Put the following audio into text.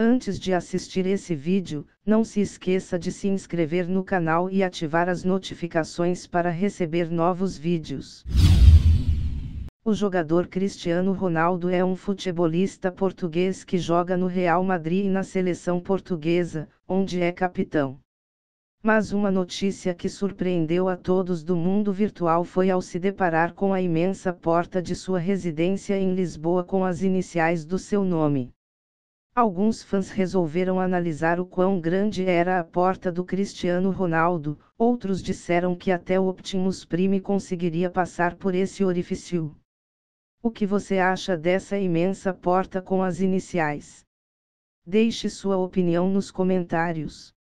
Antes de assistir esse vídeo, não se esqueça de se inscrever no canal e ativar as notificações para receber novos vídeos. O jogador Cristiano Ronaldo é um futebolista português que joga no Real Madrid e na seleção portuguesa, onde é capitão. Mas uma notícia que surpreendeu a todos do mundo virtual foi ao se deparar com a imensa porta de sua residência em Lisboa com as iniciais do seu nome. Alguns fãs resolveram analisar o quão grande era a porta do Cristiano Ronaldo, outros disseram que até o Optimus Prime conseguiria passar por esse orifício. O que você acha dessa imensa porta com as iniciais? Deixe sua opinião nos comentários.